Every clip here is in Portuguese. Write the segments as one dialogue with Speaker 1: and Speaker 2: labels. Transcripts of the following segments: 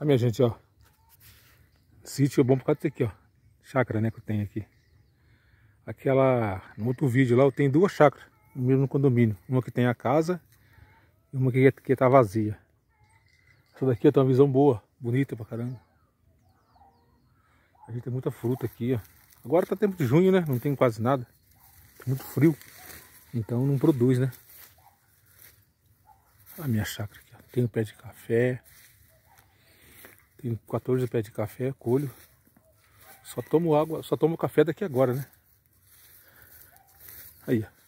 Speaker 1: Olha, minha gente, ó. Sítio é bom por causa disso aqui, ó. Chácara, né, que eu tenho aqui. Aquela... No outro vídeo lá, eu tenho duas chácaras. No mesmo condomínio. Uma que tem a casa e uma que, que tá vazia. Essa daqui ó, tem uma visão boa. Bonita pra caramba. A gente tem muita fruta aqui, ó. Agora tá tempo de junho, né? Não tem quase nada. Tá muito frio. Então não produz, né? A minha chácara aqui, ó. Tem o pé de café. Tem 14 pés de café, colho. Só tomo água, só tomo café daqui agora, né? Aí, ó.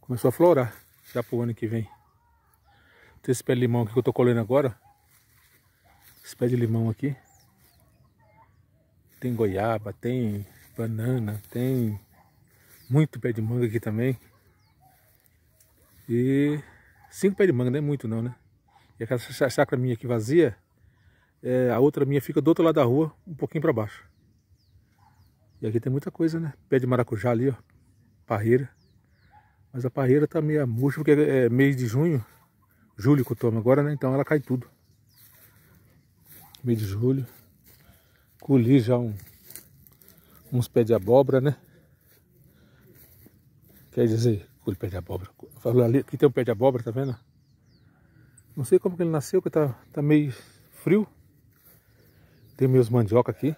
Speaker 1: Começou a florar. Já pro ano que vem. Tem esse pé de limão aqui que eu tô colhendo agora. Esse pé de limão aqui. Tem goiaba, tem banana, tem muito pé de manga aqui também. E cinco pés de manga, não é muito não, né? E aquela chacra minha aqui vazia, é, a outra minha fica do outro lado da rua, um pouquinho para baixo. E aqui tem muita coisa, né? Pé de maracujá ali, ó, parreira. Mas a parreira tá meio murcha, porque é, é mês de junho, julho que eu tomo agora, né? Então ela cai tudo. Mês de julho. Colhi já um, uns pés de abóbora, né? Quer dizer, colhi pé de abóbora. Falou ali, aqui tem um pé de abóbora, tá vendo? Não sei como que ele nasceu, que tá, tá meio frio. Tem meus mandioca aqui.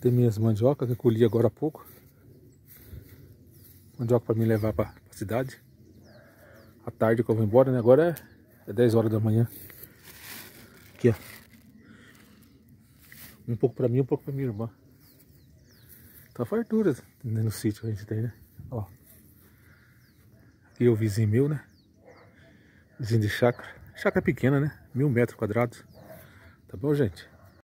Speaker 1: Tem minhas mandioca que eu colhi agora há pouco. Mandioca para me levar para a cidade. À tarde que eu vou embora, né? Agora é, é 10 horas da manhã. Aqui, ó. Um pouco para mim, um pouco para minha irmã. Tá fartura né, no sítio que a gente tem, né? Ó. Aqui é o vizinho meu, né? Vizinho de chácara chácara pequena, né? Mil metros quadrados. Tá bom, gente?